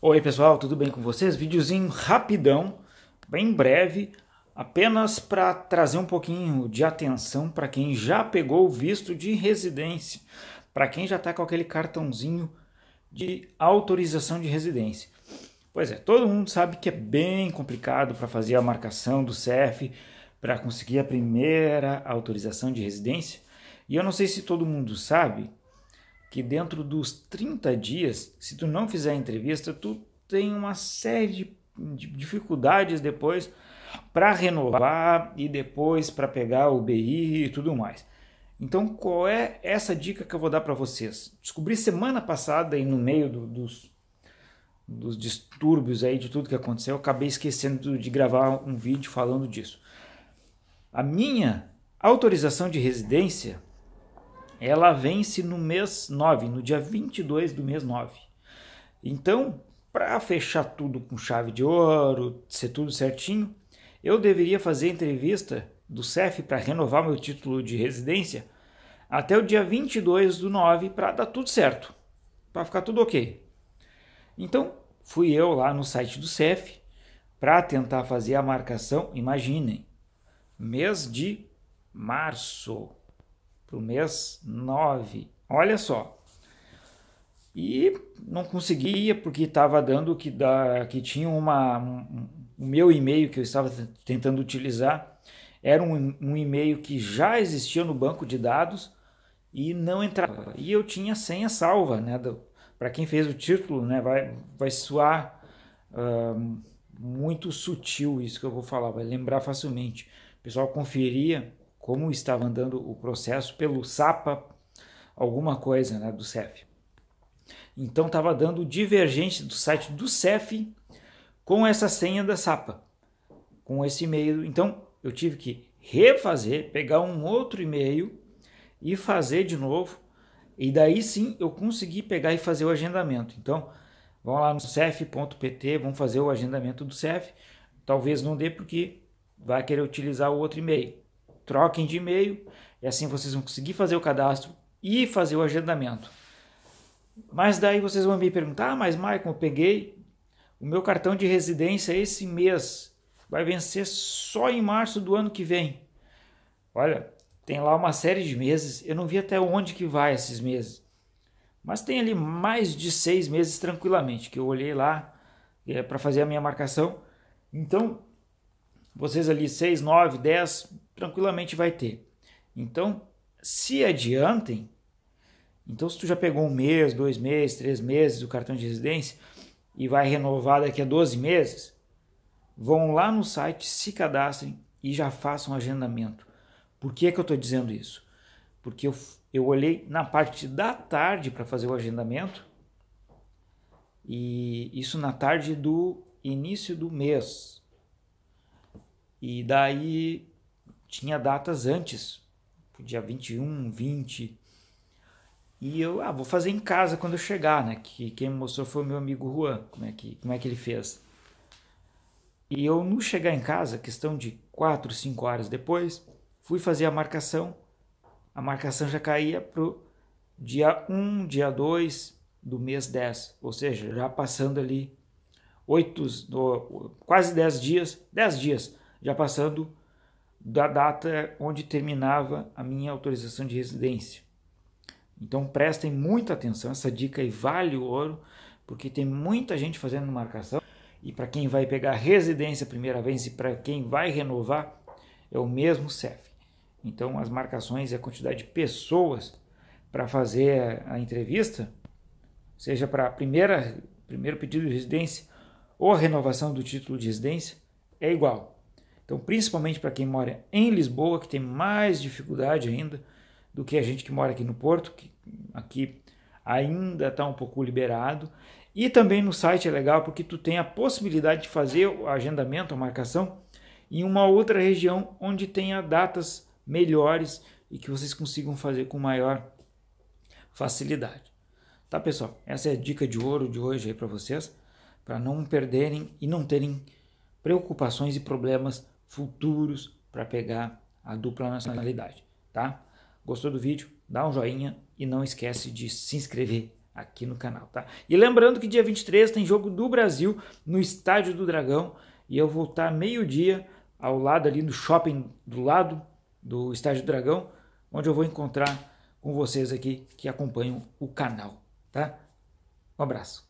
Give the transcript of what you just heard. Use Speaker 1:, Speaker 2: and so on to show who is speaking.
Speaker 1: Oi pessoal, tudo bem com vocês? Vídeozinho rapidão, bem breve, apenas para trazer um pouquinho de atenção para quem já pegou o visto de residência, para quem já está com aquele cartãozinho de autorização de residência. Pois é, todo mundo sabe que é bem complicado para fazer a marcação do CEF, para conseguir a primeira autorização de residência. E eu não sei se todo mundo sabe, que dentro dos 30 dias, se tu não fizer a entrevista, tu tem uma série de dificuldades depois para renovar e depois para pegar o BI e tudo mais. Então, qual é essa dica que eu vou dar para vocês? Descobri semana passada e no meio do, dos, dos distúrbios aí de tudo que aconteceu, eu acabei esquecendo de gravar um vídeo falando disso. A minha autorização de residência ela vence no mês 9, no dia 22 do mês 9. Então, para fechar tudo com chave de ouro, ser tudo certinho, eu deveria fazer a entrevista do CEF para renovar meu título de residência até o dia 22 do 9 para dar tudo certo, para ficar tudo ok. Então, fui eu lá no site do CEF para tentar fazer a marcação, imaginem, mês de março para o mês 9. Olha só. E não conseguia porque estava dando que, da, que tinha uma. Um, o meu e-mail que eu estava tentando utilizar era um, um e-mail que já existia no banco de dados e não entrava. E eu tinha senha salva, né? Para quem fez o título, né? Vai, vai soar uh, muito sutil isso que eu vou falar, vai lembrar facilmente. O pessoal conferia como estava andando o processo pelo SAPA, alguma coisa né, do CEF. Então estava dando divergente do site do CEF com essa senha da SAPA, com esse e-mail. Então eu tive que refazer, pegar um outro e-mail e fazer de novo. E daí sim eu consegui pegar e fazer o agendamento. Então vão lá no cef.pt, vão fazer o agendamento do CEF. Talvez não dê porque vai querer utilizar o outro e-mail troquem de e-mail e assim vocês vão conseguir fazer o cadastro e fazer o agendamento. Mas daí vocês vão me perguntar, ah, mas Maicon, eu peguei o meu cartão de residência esse mês, vai vencer só em março do ano que vem. Olha, tem lá uma série de meses, eu não vi até onde que vai esses meses. Mas tem ali mais de seis meses tranquilamente, que eu olhei lá é, para fazer a minha marcação. Então, vocês ali, seis, nove, dez tranquilamente vai ter. Então, se adiantem, então se tu já pegou um mês, dois meses, três meses do cartão de residência e vai renovar daqui a 12 meses, vão lá no site, se cadastrem e já façam agendamento. Por que, que eu estou dizendo isso? Porque eu, eu olhei na parte da tarde para fazer o agendamento e isso na tarde do início do mês. E daí tinha datas antes, dia 21, 20. E eu, ah, vou fazer em casa quando eu chegar, né? Que quem mostrou foi o meu amigo Juan, como é que, como é que ele fez. E eu, no chegar em casa, questão de 4, 5 horas depois, fui fazer a marcação. A marcação já caía pro dia 1, dia 2 do mês 10, ou seja, já passando ali 8, quase 10 dias, 10 dias, já passando da data onde terminava a minha autorização de residência. Então prestem muita atenção, essa dica aí vale o ouro, porque tem muita gente fazendo marcação. E para quem vai pegar residência a primeira vez e para quem vai renovar, é o mesmo CEF. Então as marcações e a quantidade de pessoas para fazer a entrevista, seja para primeira primeiro pedido de residência ou renovação do título de residência, é igual. Então, principalmente para quem mora em Lisboa, que tem mais dificuldade ainda do que a gente que mora aqui no Porto, que aqui ainda está um pouco liberado. E também no site é legal porque tu tem a possibilidade de fazer o agendamento, a marcação, em uma outra região onde tenha datas melhores e que vocês consigam fazer com maior facilidade. Tá, pessoal? Essa é a dica de ouro de hoje aí para vocês, para não perderem e não terem preocupações e problemas futuros para pegar a dupla nacionalidade, tá? Gostou do vídeo? Dá um joinha e não esquece de se inscrever aqui no canal, tá? E lembrando que dia 23 tem jogo do Brasil no Estádio do Dragão e eu vou estar meio-dia ao lado ali do shopping do lado do Estádio do Dragão, onde eu vou encontrar com vocês aqui que acompanham o canal, tá? Um abraço.